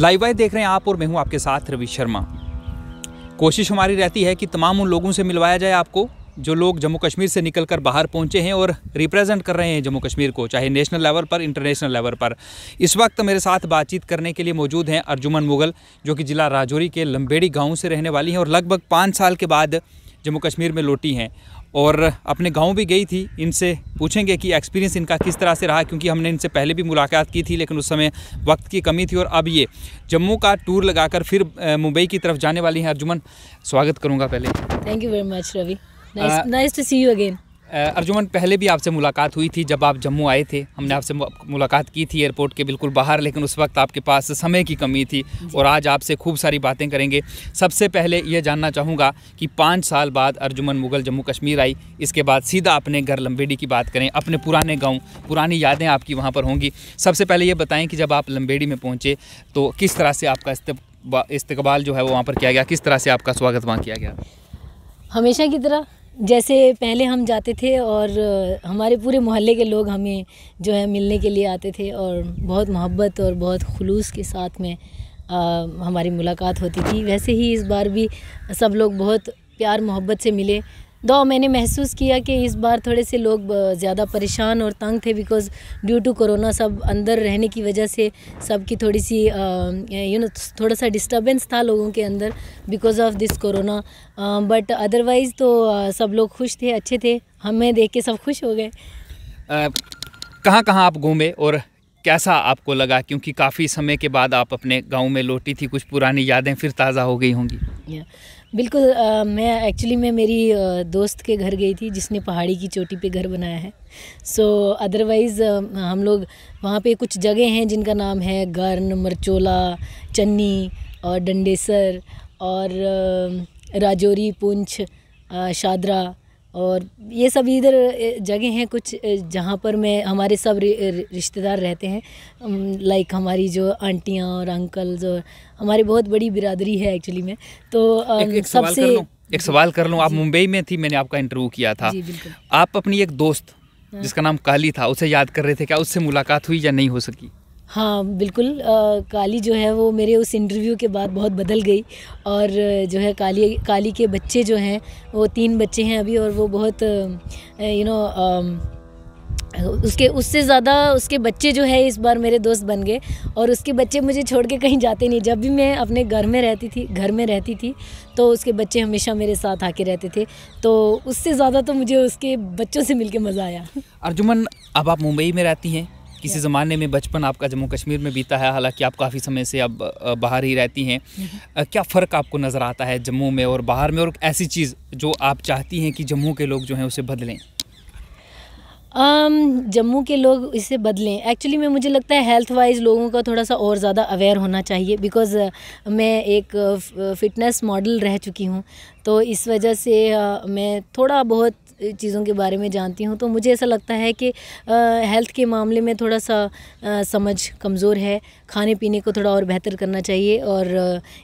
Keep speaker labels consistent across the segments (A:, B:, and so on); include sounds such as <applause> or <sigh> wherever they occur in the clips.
A: Live वाइव देख रहे हैं आप और मैं हूँ आपके साथ रवि शर्मा कोशिश हमारी रहती है कि तमाम उन लोगों से मिलवाया जाए आपको जो लोग जम्मू कश्मीर से निकलकर बाहर पहुंचे हैं और रिप्रेजेंट कर रहे हैं जम्मू कश्मीर को चाहे नेशनल लेवल पर इंटरनेशनल लेवल पर इस वक्त मेरे साथ बातचीत करने के लिए मौजूद हैं अर्जुमन मुगल जो कि ज़िला राजौरी के लम्बेड़ी गाँव से रहने वाली हैं और लगभग पाँच साल के बाद जम्मू कश्मीर में लौटी हैं और अपने गांव भी गई थी इनसे पूछेंगे कि एक्सपीरियंस इनका किस तरह से रहा क्योंकि हमने इनसे पहले भी मुलाकात की थी लेकिन उस समय वक्त की कमी थी और अब ये जम्मू का टूर लगाकर फिर मुंबई की तरफ जाने वाली हैं अर्जुमन स्वागत करूँगा पहले
B: thank you very much Ravi nice to see you again
A: Arjuman पहले भी आपसे मुलाकात हुई थी जब आप जम्मू आए थे हमने आपसे मुलाकात की थी एयरपोर्ट के बिल्कुल बाहर लेकिन उस वक्त आपके पास समय की कमी थी और आज आपसे खूब सारी बातें करेंगे सबसे पहले यह जानना चाहूँगा कि पाँच साल बाद अर्जुमन मुगल जम्मू कश्मीर आई इसके बाद सीधा अपने घर लम्बेडी की बात करें अपने पुराने गाँव पुरानी यादें आपकी वहाँ पर होंगी सबसे पहले ये बताएँ कि जब आप लम्बेड़ी में पहुँचे तो किस तरह से आपका इस्तेबाल जो है वो वहाँ पर किया गया किस तरह से आपका स्वागत वहाँ किया गया
B: हमेशा की तरह जैसे पहले हम जाते थे और हमारे पूरे मोहल्ले के लोग हमें जो है मिलने के लिए आते थे और बहुत मोहब्बत और बहुत खुलूस के साथ में आ, हमारी मुलाकात होती थी वैसे ही इस बार भी सब लोग बहुत प्यार मोहब्बत से मिले दो मैंने महसूस किया कि इस बार थोड़े से लोग ज़्यादा परेशान और तंग थे बिकॉज़ ड्यू टू कोरोना सब अंदर रहने की वजह से सब की थोड़ी सी यू नो थोड़ा सा डिस्टर्बेंस था लोगों के अंदर because of this corona but otherwise तो सब लोग खुश थे अच्छे थे हमें देख के सब खुश हो गए
A: कहाँ कहाँ आप घूमे और कैसा आपको लगा क्योंकि काफ़ी समय के बाद आप अपने गांव में लौटी थी कुछ पुरानी यादें फिर ताज़ा हो गई होंगी yeah.
B: बिल्कुल आ, मैं एक्चुअली मैं मेरी दोस्त के घर गई थी जिसने पहाड़ी की चोटी पे घर बनाया है सो so, अदरवाइज़ हम लोग वहाँ पे कुछ जगह हैं जिनका नाम है गर्न मरचोला चन्नी और डंडेसर और राजौरी पुंछ शादरा और ये सब इधर जगह हैं कुछ जहाँ पर मैं हमारे सब रिश्तेदार रहते हैं लाइक हमारी जो आंटियाँ और अंकल्स और हमारी बहुत बड़ी बिरादरी है एक्चुअली में तो सबसे
A: एक सवाल कर लूँ आप मुंबई में थी मैंने आपका इंटरव्यू किया था आप अपनी एक दोस्त हाँ। जिसका नाम काली था उसे याद कर रहे थे क्या उससे मुलाकात हुई या नहीं हो सकी
B: हाँ बिल्कुल आ, काली जो है वो मेरे उस इंटरव्यू के बाद बहुत बदल गई और जो है काली काली के बच्चे जो हैं वो तीन बच्चे हैं अभी और वो बहुत यू नो उसके उससे ज़्यादा उसके बच्चे जो है इस बार मेरे दोस्त बन गए और उसके बच्चे मुझे छोड़ के कहीं जाते नहीं जब भी मैं अपने घर में रहती थी घर में रहती थी तो उसके बच्चे हमेशा मेरे साथ आके रहते थे तो उससे ज़्यादा तो मुझे उसके बच्चों से मिलके मज़ा आया
A: अर्जुमन अब आप मुंबई में रहती हैं किसी ज़माने में बचपन आपका जम्मू कश्मीर में बीता है हालांकि आप काफ़ी समय से अब बाहर ही रहती हैं क्या फ़र्क आपको नज़र आता है जम्मू में और बाहर में और ऐसी चीज़ जो आप चाहती हैं कि जम्मू के लोग जो हैं उसे बदलें
B: जम्मू के लोग इसे बदलें एक्चुअली में मुझे लगता है हेल्थ वाइज लोगों का थोड़ा सा और ज़्यादा अवेयर होना चाहिए बिकॉज़ मैं एक फ़िटनेस मॉडल रह चुकी हूँ तो इस वजह से मैं थोड़ा बहुत चीज़ों के बारे में जानती हूँ तो मुझे ऐसा लगता है कि हेल्थ के मामले में थोड़ा सा आ, समझ कमज़ोर है खाने पीने को थोड़ा और बेहतर करना चाहिए और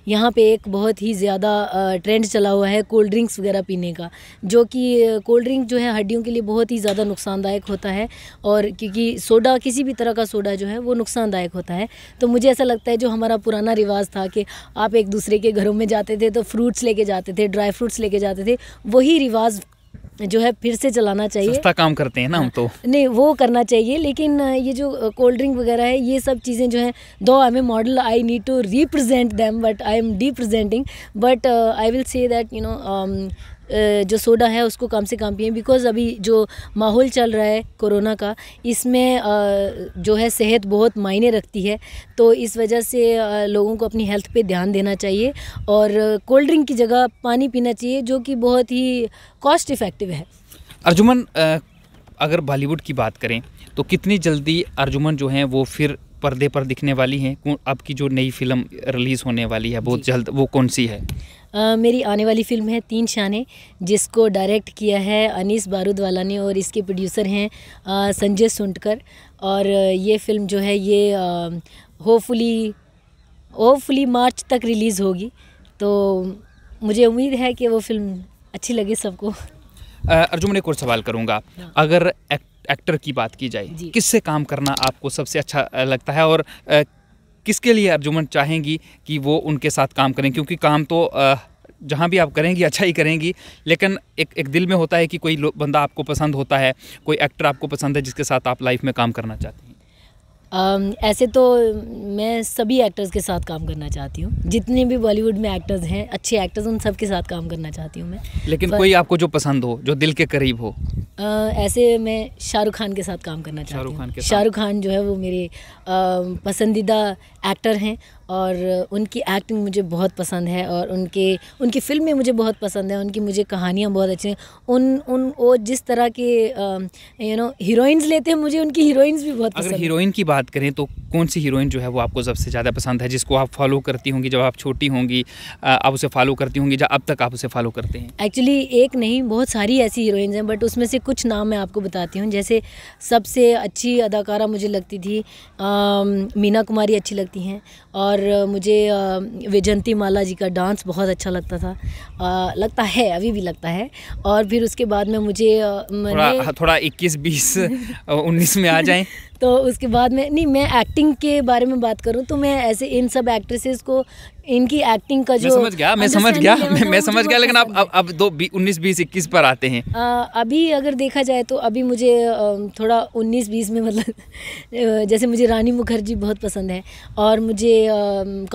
B: यहाँ पे एक बहुत ही ज़्यादा ट्रेंड चला हुआ है कोल्ड ड्रिंक्स वगैरह पीने का जो कि कोल्ड ड्रिंक जो है हड्डियों के लिए बहुत ही ज़्यादा नुकसानदायक होता है और क्योंकि सोडा किसी भी तरह का सोडा जो है वो नुकसानदायक होता है तो मुझे ऐसा लगता है जो हमारा पुराना रिवाज था कि आप एक दूसरे के घरों में जाते थे तो फ्रूट्स लेके जाते थे ड्राई फ्रूट्स लेके जाते थे वही रिवाज जो है फिर से चलाना चाहिए सस्ता काम
A: करते हैं ना हम तो
B: नहीं वो करना चाहिए लेकिन ये जो कोल्ड ड्रिंक वगैरह है ये सब चीज़ें जो हैं दो I am a model I need to represent them but I am the presenting but I will say that you know जो सोडा है उसको कम से कम पिए बिकॉज़ अभी जो माहौल चल रहा है कोरोना का इसमें जो है सेहत बहुत मायने रखती है तो इस वजह से लोगों को अपनी हेल्थ पे ध्यान देना चाहिए और कोल्ड ड्रिंक की जगह पानी पीना चाहिए जो कि बहुत ही कॉस्ट इफ़ेक्टिव है
A: अर्जुमन अगर बॉलीवुड की बात करें तो कितनी जल्दी अर्जुमन जो हैं वो फिर पर्दे पर दिखने वाली हैं अब की जो नई फिल्म रिलीज़ होने वाली है बहुत जल्द वो कौन सी है
B: आ, मेरी आने वाली फिल्म है तीन शाने जिसको डायरेक्ट किया है अनीस बारूदवाला ने और इसके प्रोड्यूसर हैं संजय सुंटकर और ये फिल्म जो है ये होपफुली होपफुली मार्च तक रिलीज़ होगी तो मुझे उम्मीद है कि वो फिल्म अच्छी लगी सबको
A: अर्जुन एक और सवाल करूँगा अगर एक्टर की बात की जाए किससे काम करना आपको सबसे अच्छा लगता है और किसके लिए अर्जुमन चाहेंगी कि वो उनके साथ काम करें क्योंकि काम तो जहाँ भी आप करेंगी अच्छा ही करेंगी लेकिन एक एक दिल में होता है कि कोई बंदा आपको पसंद होता है कोई एक्टर आपको पसंद है जिसके साथ आप लाइफ में काम करना चाहती हैं
B: Um, ऐसे तो मैं सभी एक्टर्स के साथ काम करना चाहती हूँ जितने भी बॉलीवुड में एक्टर्स हैं अच्छे एक्टर्स उन सब के साथ काम करना चाहती हूँ मैं
A: लेकिन पर, कोई आपको जो पसंद हो जो दिल के करीब हो
B: आ, ऐसे मैं शाहरुख खान के साथ काम करना चाहती हूँ शाहरुख खान जो है वो मेरे पसंदीदा एक्टर हैं और उनकी एक्टिंग मुझे बहुत पसंद है और उनके उनकी फिल्में मुझे बहुत पसंद है उनकी मुझे कहानियाँ बहुत अच्छी हैं उन उन वो जिस तरह के यू नो हीरोइंस लेते हैं मुझे उनकी हीरोइंस भी बहुत पसंद
A: हीरोइन की बात बात करें तो कौन सी हीरोइन जो है वो आपको सबसे ज़्यादा पसंद है जिसको आप फॉलो करती होंगी जब आप छोटी होंगी आप उसे फॉलो करती होंगी जब अब तक आप उसे फॉलो करते हैं
B: एक्चुअली एक नहीं बहुत सारी ऐसी हीरोइंस हैं बट उसमें से कुछ नाम मैं आपको बताती हूँ जैसे सबसे अच्छी अदाकारा मुझे लगती थी आ, मीना कुमारी अच्छी लगती हैं और मुझे वेजंती माला जी का डांस बहुत अच्छा लगता था आ, लगता है अभी भी लगता है और फिर उसके बाद में मुझे थोड़ा, इक्कीस बीस <laughs>
A: उन्नीस में आ जाए
B: तो उसके बाद में नहीं मैं एक्टिंग के बारे में बात करूँ तो मैं ऐसे इन सब एक्ट्रेसेस को इनकी एक्टिंग का जो मैं समझ गया मैं समझ गया मैं,
A: मैं तो समझ गया लेकिन आप अब अब दो उन्नीस बीस इक्कीस पर आते हैं
B: आ, अभी अगर देखा जाए तो अभी मुझे थोड़ा उन्नीस बीस में मतलब जैसे मुझे रानी मुखर्जी बहुत पसंद है और मुझे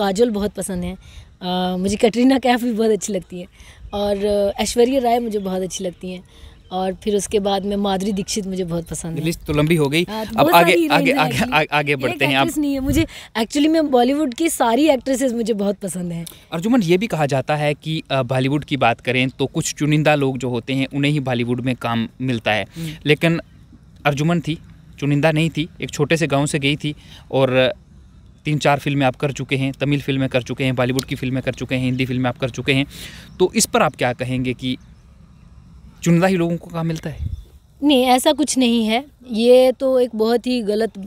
B: काजल बहुत पसंद है मुझे कटरीना कैफ भी बहुत अच्छी लगती है और ऐश्वर्या राय मुझे बहुत अच्छी लगती हैं और फिर उसके बाद में माधुरी दीक्षित मुझे बहुत पसंद है
A: तो लंबी हो गई आ, हाँ, तो अब आगे आगे आगे, आगे आगे बढ़ते हैं आप
B: नहीं है मुझे एक्चुअली मैं बॉलीवुड की सारी एक्ट्रेसेस मुझे बहुत पसंद है
A: अर्जुमन ये भी कहा जाता है कि बॉलीवुड की बात करें तो कुछ चुनिंदा लोग जो होते हैं उन्हें ही बॉलीवुड में काम मिलता है हम्म। लेकिन अर्जुमन थी चुनिंदा नहीं थी एक छोटे से गाँव से गई थी और तीन चार फिल्में आप कर चुके हैं तमिल फिल्में कर चुके हैं बॉलीवुड की फिल्में कर चुके हैं हिंदी फिल्में आप कर चुके हैं तो इस पर आप क्या कहेंगे कि चुनिंदा ही लोगों को काम मिलता है
B: नहीं ऐसा कुछ नहीं है ये तो एक बहुत ही गलत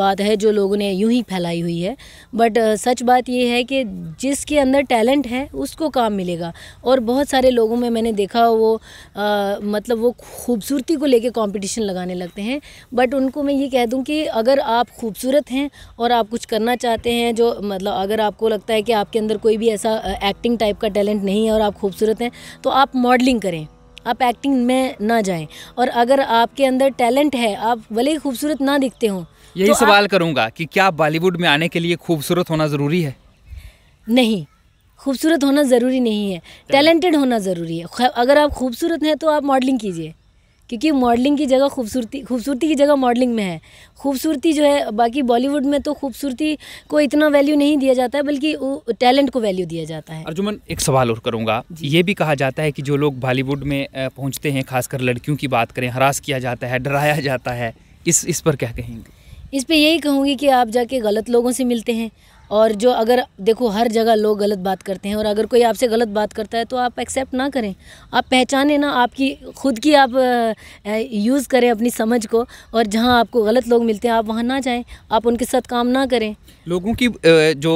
B: बात है जो लोगों ने यूं ही फैलाई हुई है बट सच बात ये है कि जिसके अंदर टैलेंट है उसको काम मिलेगा और बहुत सारे लोगों में मैंने देखा वो आ, मतलब वो खूबसूरती को लेके कंपटीशन लगाने लगते हैं बट उनको मैं ये कह दूं कि अगर आप खूबसूरत हैं और आप कुछ करना चाहते हैं जो मतलब अगर आपको लगता है कि आपके अंदर कोई भी ऐसा एक्टिंग टाइप का टैलेंट नहीं है और आप खूबसूरत हैं तो आप मॉडलिंग करें आप एक्टिंग में ना जाएं और अगर आपके अंदर टैलेंट है आप भले ही खूबसूरत ना दिखते हों यही तो सवाल
A: आप... करूंगा कि क्या बॉलीवुड में आने के लिए खूबसूरत होना ज़रूरी है
B: नहीं खूबसूरत होना ज़रूरी नहीं है टैलेंटेड होना ज़रूरी है अगर आप खूबसूरत हैं तो आप मॉडलिंग कीजिए क्योंकि मॉडलिंग की जगह खूबसूरती खूबसूरती की जगह मॉडलिंग में है खूबसूरती जो है बाकी बॉलीवुड में तो खूबसूरती को इतना वैल्यू नहीं दिया जाता है बल्कि वो टैलेंट को वैल्यू दिया जाता है
A: अर्जुमन एक सवाल और करूँगा ये भी कहा जाता है कि जो लोग बॉलीवुड में पहुँचते हैं खासकर लड़कियों की बात करें हरास किया जाता है डराया जाता है इस इस पर क्या कहेंगे
B: इस पर यही कहूँगी कि आप जाके गलत लोगों से मिलते हैं और जो अगर देखो हर जगह लोग गलत बात करते हैं और अगर कोई आपसे गलत बात करता है तो आप एक्सेप्ट ना करें आप पहचाने ना आपकी खुद की आप यूज़ करें अपनी समझ को और जहाँ आपको गलत लोग मिलते हैं आप वहाँ ना जाएं आप उनके साथ काम ना करें
A: लोगों की जो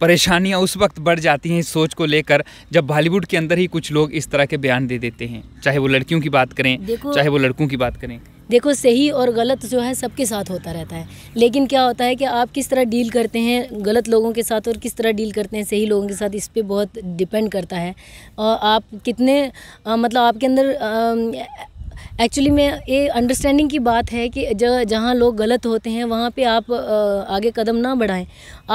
A: परेशानियां उस वक्त बढ़ जाती हैं सोच को लेकर जब बॉलीवुड के अंदर ही कुछ लोग इस तरह के बयान दे देते हैं चाहे वो लड़कियों की बात करें चाहे वो लड़कों की बात करें
B: देखो सही और गलत जो है सबके साथ होता रहता है लेकिन क्या होता है कि आप किस तरह डील करते हैं गलत लोगों के साथ और किस तरह डील करते हैं सही लोगों के साथ इस पर बहुत डिपेंड करता है और आप कितने आ, मतलब आपके अंदर आ, एक्चुअली में ये अंडरस्टैंडिंग की बात है कि जह जहाँ लोग गलत होते हैं वहाँ पे आप आगे कदम ना बढ़ाएं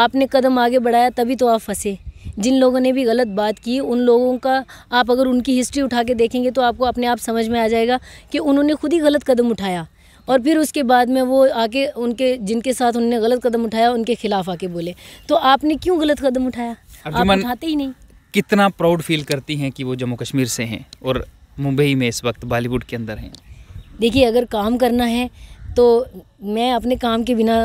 B: आपने कदम आगे बढ़ाया तभी तो आप फंसे जिन लोगों ने भी गलत बात की उन लोगों का आप अगर उनकी हिस्ट्री उठा के देखेंगे तो आपको अपने आप समझ में आ जाएगा कि उन्होंने खुद ही गलत कदम उठाया और फिर उसके बाद में वो आके उनके जिनके साथ उन्होंने गलत कदम उठाया उनके खिलाफ आके बोले तो आपने क्यों गलत कदम उठाया आप उठाते ही नहीं
A: कितना प्राउड फील करती हैं कि वो जम्मू कश्मीर से हैं और मुंबई में इस वक्त बॉलीवुड के अंदर हैं
B: देखिए अगर काम करना है तो मैं अपने काम के बिना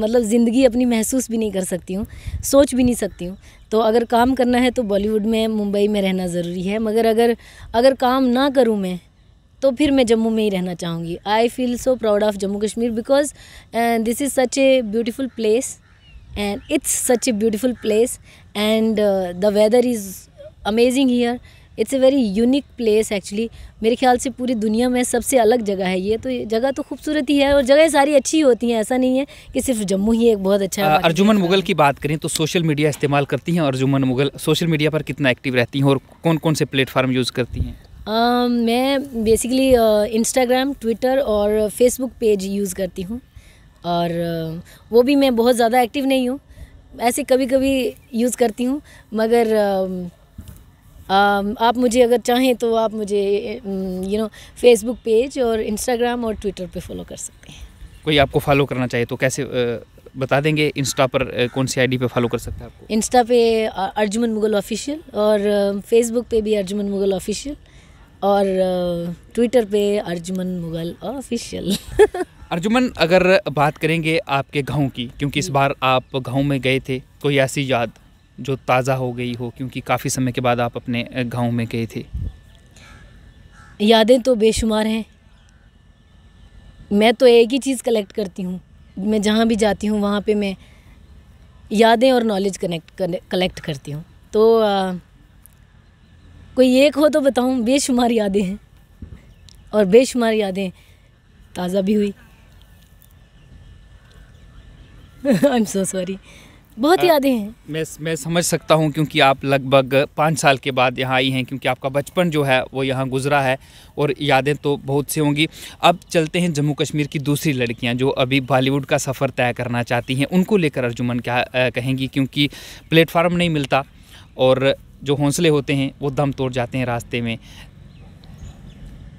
B: मतलब ज़िंदगी अपनी महसूस भी नहीं कर सकती हूँ सोच भी नहीं सकती हूँ तो अगर काम करना है तो बॉलीवुड में मुंबई में रहना ज़रूरी है मगर अगर अगर काम ना करूँ मैं तो फिर मैं जम्मू में ही रहना चाहूँगी I feel so proud of Jammu Kashmir because this is such a beautiful place and it's such a beautiful place and the weather is amazing here it's a very unique place actually मेरे ख्याल से पूरी दुनिया में सबसे अलग जगह है ये तो ये जगह तो खूबसूरत ही है और जगह सारी अच्छी होती हैं ऐसा नहीं है कि सिर्फ जम्मू ही एक बहुत अच्छा आ,
A: अर्जुमन मुगल की बात करें तो सोशल मीडिया इस्तेमाल करती हैं अर्जुमन मुगल सोशल मीडिया पर कितना एक्टिव रहती हैं और कौन कौन से प्लेटफॉर्म यूज़ करती हैं
B: मैं बेसिकली इंस्टाग्राम ट्विटर और फेसबुक पेज यूज़ करती हूँ और वो भी मैं बहुत ज़्यादा एक्टिव नहीं हूँ ऐसे कभी कभी यूज़ करती हूँ मगर Um, आप मुझे अगर चाहें तो आप मुझे यू नो फेसबुक पेज और इंस्टाग्राम और ट्विटर पे फॉलो कर सकते हैं
A: कोई आपको फॉलो करना चाहे तो कैसे uh, बता देंगे इंस्टा पर uh, कौन सी आईडी पे फॉलो कर सकते हैं आपको
B: इंस्टा पे अर्जुमन मुगल ऑफिशियल और फेसबुक um, पे भी अर्जुमन मुगल ऑफिशियल और ट्विटर uh, पे अर्जुमन मुगल ऑफिशियल
A: अर्जुमन अगर बात करेंगे आपके गांव की क्योंकि इस बार आप गांव में गए थे कोई ऐसी याद जो ताज़ा हो गई हो क्योंकि काफ़ी समय के बाद आप अपने गांव में गए थे
B: यादें तो बेशुमार हैं मैं तो एक ही चीज़ कलेक्ट करती हूँ मैं जहाँ भी जाती हूँ वहाँ पे मैं यादें और नॉलेज कनेक्ट कलेक्ट करती हूँ तो आ, कोई एक हो तो बताऊँ बेशुमार यादें हैं और बेशुमार यादें ताज़ा भी हुई आई एम सो सॉरी बहुत यादें हैं
A: मैं मैं समझ सकता हूँ क्योंकि आप लगभग पाँच साल के बाद यहाँ आई हैं क्योंकि आपका बचपन जो है वो यहाँ गुजरा है और यादें तो बहुत सी होंगी अब चलते हैं जम्मू कश्मीर की दूसरी लड़कियाँ जो अभी बॉलीवुड का सफ़र तय करना चाहती हैं उनको लेकर अर्जुमन क्या आ, कहेंगी क्योंकि प्लेटफार्म नहीं मिलता और जो हौसले होते हैं वो दम तोड़ जाते हैं रास्ते में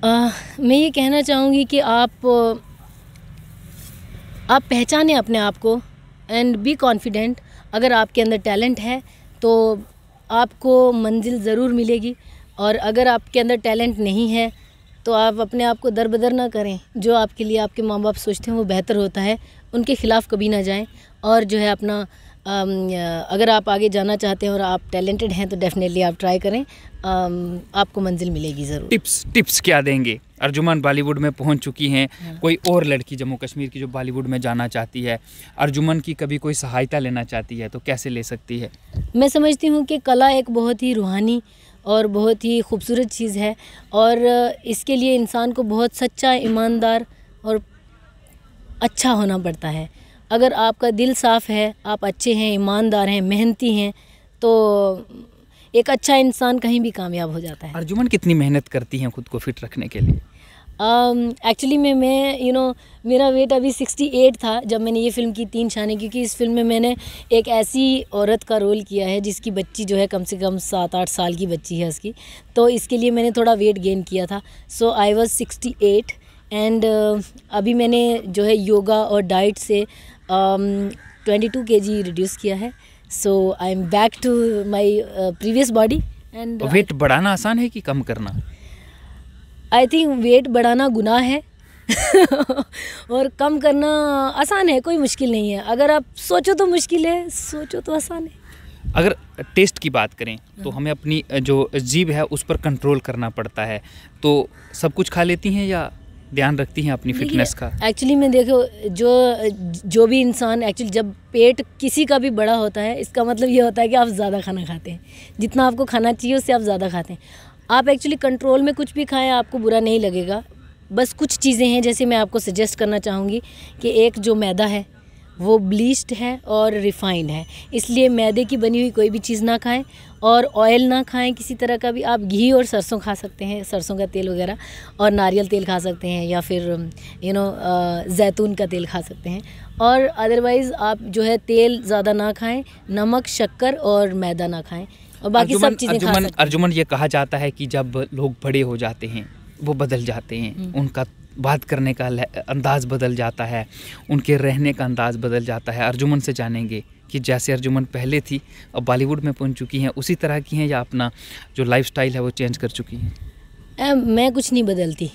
B: आ, मैं ये कहना चाहूँगी कि आप आप पहचाने अपने आप को एंड बी कॉन्फिडेंट अगर आपके अंदर टैलेंट है तो आपको मंजिल ज़रूर मिलेगी और अगर आपके अंदर टैलेंट नहीं है तो आप अपने आप को दर बदर ना करें जो आपके लिए आपके माँ बाप सोचते हैं वो बेहतर होता है उनके ख़िलाफ़ कभी ना जाएं और जो है अपना अगर आप आगे जाना चाहते हैं और आप टैलेंटेड हैं तो डेफ़िनेटली आप ट्राई करें आपको मंजिल मिलेगी ज़रूर
A: टिप्स टिप्स क्या देंगे अर्जुमन बॉलीवुड में पहुंच चुकी हैं हाँ। कोई और लड़की जम्मू कश्मीर की जो बॉलीवुड में जाना चाहती है अर्जुमन की कभी कोई सहायता लेना चाहती है तो कैसे ले सकती है
B: मैं समझती हूँ कि कला एक बहुत ही रूहानी और बहुत ही खूबसूरत चीज़ है और इसके लिए इंसान को बहुत सच्चा ईमानदार और अच्छा होना पड़ता है अगर आपका दिल साफ़ है आप अच्छे हैं ईमानदार हैं मेहनती हैं तो एक अच्छा इंसान कहीं भी कामयाब हो जाता है अर्जुमन
A: कितनी मेहनत करती हैं खुद को फिट रखने के लिए
B: एक्चुअली um, में मैं यू you नो know, मेरा वेट अभी 68 था जब मैंने ये फिल्म की तीन छाने क्योंकि इस फिल्म में मैंने एक ऐसी औरत का रोल किया है जिसकी बच्ची जो है कम से कम सात आठ साल की बच्ची है उसकी तो इसके लिए मैंने थोड़ा वेट गेन किया था so I was sixty eight and अभी मैंने जो है योगा और डाइट से ट्वेंटी टू के जी रिड्यूस किया है so I am back to my previous body and weight
A: बढ़ाना आसान है कि कम करना
B: आई थिंक वेट बढ़ाना गुनाह है <laughs> और कम करना आसान है कोई मुश्किल नहीं है अगर आप सोचो तो मुश्किल है सोचो तो आसान है
A: अगर टेस्ट की बात करें तो हमें अपनी जो जीभ है उस पर कंट्रोल करना पड़ता है तो सब कुछ खा लेती हैं या ध्यान रखती हैं अपनी फिटनेस का
B: एक्चुअली मैं देखो जो जो भी इंसान एक्चुअली जब पेट किसी का भी बड़ा होता है इसका मतलब ये होता है कि आप ज़्यादा खाना खाते हैं जितना आपको खाना चाहिए उससे आप ज़्यादा खाते हैं आप एक्चुअली कंट्रोल में कुछ भी खाएं आपको बुरा नहीं लगेगा बस कुछ चीज़ें हैं जैसे मैं आपको सजेस्ट करना चाहूँगी कि एक जो मैदा है वो ब्लीच्ड है और रिफ़ाइंड है इसलिए मैदे की बनी हुई कोई भी चीज़ ना खाएं और ऑयल ना खाएं किसी तरह का भी आप घी और सरसों खा सकते हैं सरसों का तेल वगैरह और नारियल तेल खा सकते हैं या फिर यू नो जैतून का तेल खा सकते हैं और अदरवाइज़ आप जो है तेल ज़्यादा ना खाएं नमक शक्कर और मैदा ना खाएं और बाकी सब चीज़ें खा सकते
A: अर्जुमन ये कहा जाता है कि जब लोग बड़े हो जाते हैं वो बदल जाते हैं हम्म। उनका बात करने का अंदाज़ बदल जाता है उनके रहने का अंदाज़ बदल जाता है अर्जुमन से जानेंगे कि जैसे अर्जुमन पहले थी अब बॉलीवुड में पहुंच चुकी हैं उसी तरह की हैं या अपना जो लाइफस्टाइल है वो चेंज कर चुकी
B: हैं मैं कुछ नहीं बदलती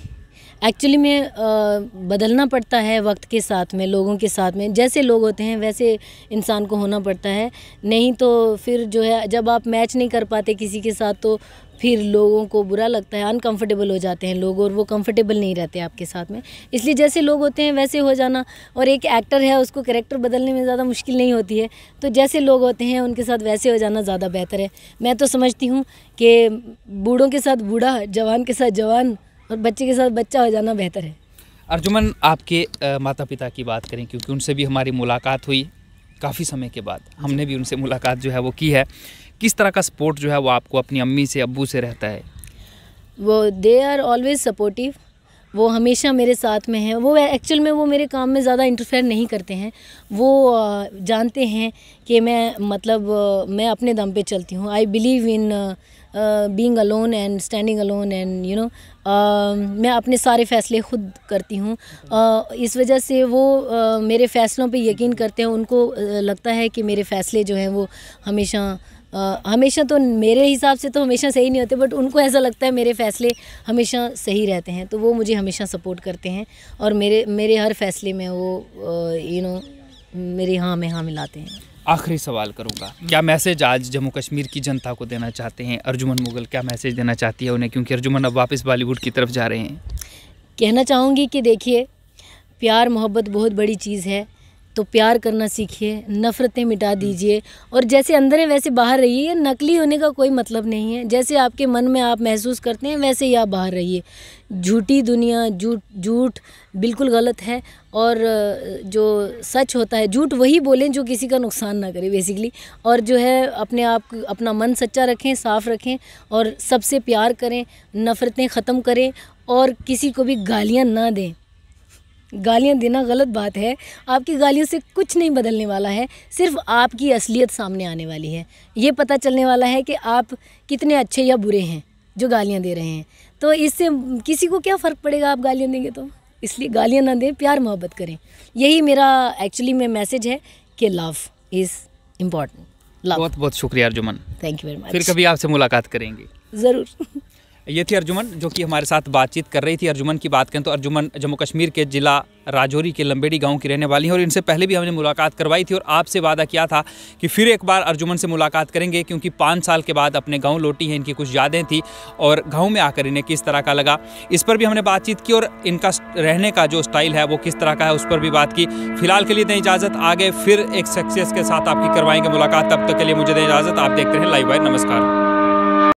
B: एक्चुअली में बदलना पड़ता है वक्त के साथ में लोगों के साथ में जैसे लोग होते हैं वैसे इंसान को होना पड़ता है नहीं तो फिर जो है जब आप मैच नहीं कर पाते किसी के साथ तो फिर लोगों को बुरा लगता है अनकंफर्टेबल हो जाते हैं लोग और वो कंफर्टेबल नहीं रहते आपके साथ में इसलिए जैसे लोग होते हैं वैसे हो जाना और एक एक्टर है उसको करेक्टर बदलने में ज़्यादा मुश्किल नहीं होती है तो जैसे लोग होते हैं उनके साथ वैसे हो जाना ज़्यादा बेहतर है मैं तो समझती हूँ कि बूढ़ों के साथ बूढ़ा जवान के साथ जवान और बच्चे के साथ बच्चा हो जाना बेहतर है
A: अर्जुमन आपके माता पिता की बात करें क्योंकि उनसे भी हमारी मुलाकात हुई काफ़ी समय के बाद हमने भी उनसे मुलाकात जो है वो की है किस तरह का सपोर्ट जो है वो आपको अपनी अम्मी से अबू से रहता है
B: वो दे आर ऑलवेज सपोर्टिव वो हमेशा मेरे साथ में हैं वो एक्चुअल में वो मेरे काम में ज़्यादा इंटरफेयर नहीं करते हैं वो जानते हैं कि मैं मतलब मैं अपने दम पे चलती हूँ I believe in being alone and standing alone and you know मैं अपने सारे फ़ैसले खुद करती हूँ uh, इस वजह से वो uh, मेरे फ़ैसलों पे यकीन करते हैं उनको लगता है कि मेरे फ़ैसले जो हैं वो हमेशा Uh, हमेशा तो मेरे हिसाब से तो हमेशा सही नहीं होते बट उनको ऐसा लगता है मेरे फ़ैसले हमेशा सही रहते हैं तो वो मुझे हमेशा सपोर्ट करते हैं और मेरे मेरे हर फैसले में वो यू नो मेरे हाँ में हाँ मिलाते हैं
A: आखिरी सवाल करूंगा क्या मैसेज आज जम्मू कश्मीर की जनता को देना चाहते हैं अर्जुमन मुगल क्या मैसेज देना चाहती है उन्हें क्योंकि अर्जुमन अब वापस बॉलीवुड की तरफ जा रहे हैं
B: कहना चाहूँगी कि देखिए प्यार मोहब्बत बहुत बड़ी चीज़ है तो प्यार करना सीखिए नफ़रतें मिटा दीजिए और जैसे अंदर है वैसे बाहर रहिए नकली होने का कोई मतलब नहीं है जैसे आपके मन में आप महसूस करते हैं वैसे ही आप बाहर रहिए झूठी दुनिया झूठ झूठ बिल्कुल गलत है और जो सच होता है झूठ वही बोलें जो किसी का नुकसान ना करे बेसिकली और जो है अपने आप अपना मन सच्चा रखें साफ़ रखें और सबसे प्यार करें नफ़रतें ख़त्म करें और किसी को भी गालियाँ ना दें गालियाँ देना गलत बात है आपकी गालियों से कुछ नहीं बदलने वाला है सिर्फ आपकी असलियत सामने आने वाली है ये पता चलने वाला है कि आप कितने अच्छे या बुरे हैं जो गालियाँ दे रहे हैं तो इससे किसी को क्या फ़र्क पड़ेगा आप गालियाँ देंगे तो इसलिए गालियाँ ना दें प्यार मोहब्बत करें यही मेरा एक्चुअली में मैसेज है कि लव इज़ इम्पॉर्टेंट
A: बहुत बहुत शुक्रिया Arjuman
B: thank you very much फिर कभी
A: आपसे मुलाकात करेंगे ज़रूर ये थी अर्जुमन जो कि हमारे साथ बातचीत कर रही थी अर्जुमन की बात करें तो अर्जुमन जम्मू कश्मीर के ज़िला राजौरी के लंबेड़ी गांव की रहने वाली हैं और इनसे पहले भी हमने मुलाकात करवाई थी और आपसे वादा किया था कि फिर एक बार अर्जुमन से मुलाकात करेंगे क्योंकि पाँच साल के बाद अपने गांव लौटी हैं इनकी कुछ यादें थी और गांव में आकर इन्हें किस तरह का लगा इस पर भी हमने बातचीत की और इनका रहने का जो स्टाइल है वो किस तरह का है उस पर भी बात की फिलहाल के लिए दें इजाज़त आगे फिर एक सक्सेस के साथ आपकी करवाएंगे मुलाकात तब तक के लिए मुझे दें इजाज़त आप देखते हैं लाइव वायर नमस्कार